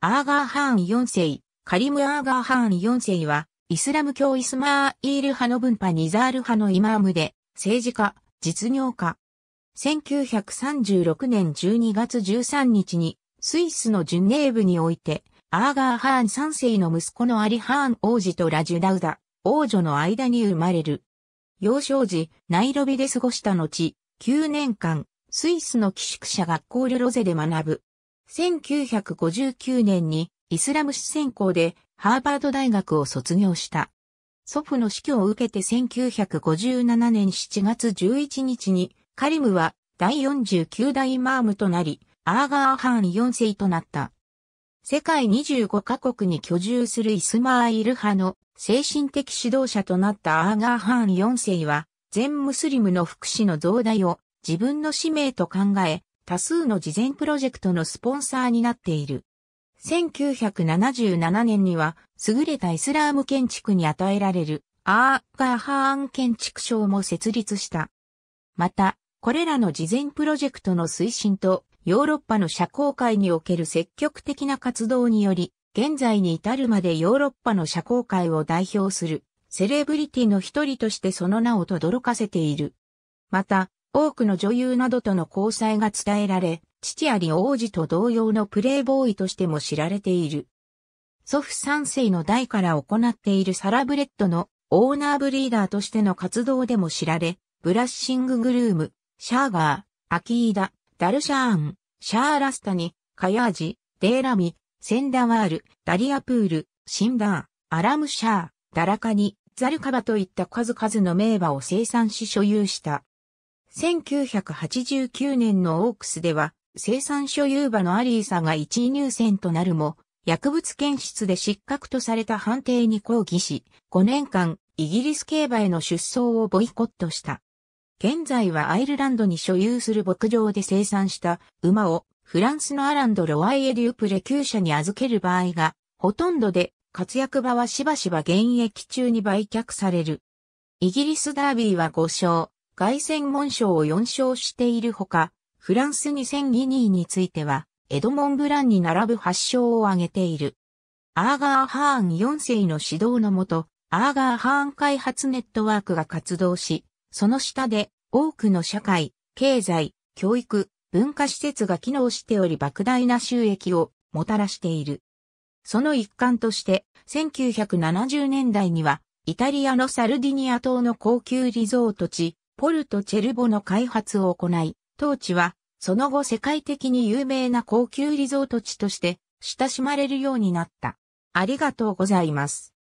アーガーハーン4世、カリム・アーガーハーン4世は、イスラム教イスマーイール派の分派ニザール派のイマームで、政治家、実業家。1936年12月13日に、スイスのジュネーブにおいて、アーガー・ハーン3世の息子のアリ・ハーン王子とラジュダウダ、王女の間に生まれる。幼少時、ナイロビで過ごした後、9年間、スイスの寄宿舎学校ルロゼで学ぶ。1959年にイスラム史専攻でハーバード大学を卒業した。祖父の死去を受けて1957年7月11日にカリムは第49代マームとなり、アーガーハーン4世となった。世界25カ国に居住するイスマーイル派の精神的指導者となったアーガーハーン4世は、全ムスリムの福祉の増大を自分の使命と考え、多数の事前プロジェクトのスポンサーになっている。1977年には、優れたイスラーム建築に与えられる、アーガーハーン建築賞も設立した。また、これらの事前プロジェクトの推進と、ヨーロッパの社交界における積極的な活動により、現在に至るまでヨーロッパの社交界を代表する、セレブリティの一人としてその名を轟かせている。また、多くの女優などとの交際が伝えられ、父あり王子と同様のプレイボーイとしても知られている。祖父三世の代から行っているサラブレッドのオーナーブリーダーとしての活動でも知られ、ブラッシンググルーム、シャーガー、アキーダ、ダルシャーン、シャーラスタニ、カヤージ、デーラミ、センダワール、ダリアプール、シンダー、アラムシャー、ダラカニ、ザルカバといった数々の名馬を生産し所有した。1989年のオークスでは、生産所有馬のアリーサが1位入選となるも、薬物検出で失格とされた判定に抗議し、5年間、イギリス競馬への出走をボイコットした。現在はアイルランドに所有する牧場で生産した馬をフランスのアランド・ロワイエ・デュープレ厩社に預ける場合が、ほとんどで活躍場はしばしば現役中に売却される。イギリスダービーは5勝、凱旋門賞を4勝しているほか、フランス2000ギニーについては、エドモン・ブランに並ぶ8勝を挙げている。アーガー・ハーン4世の指導のもと、アーガー・ハーン開発ネットワークが活動し、その下で多くの社会、経済、教育、文化施設が機能しており莫大な収益をもたらしている。その一環として、1970年代には、イタリアのサルディニア島の高級リゾート地、ポルト・チェルボの開発を行い、当地は、その後世界的に有名な高級リゾート地として親しまれるようになった。ありがとうございます。